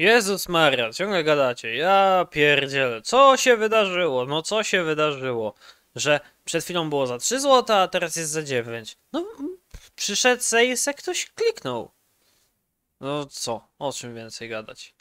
Jezus Maria, ciągle gadacie. Ja pierdzielę. Co się wydarzyło? No co się wydarzyło? Że przed chwilą było za 3 zł, a teraz jest za 9. No przyszedł sejs, ktoś kliknął. No co? O czym więcej gadać?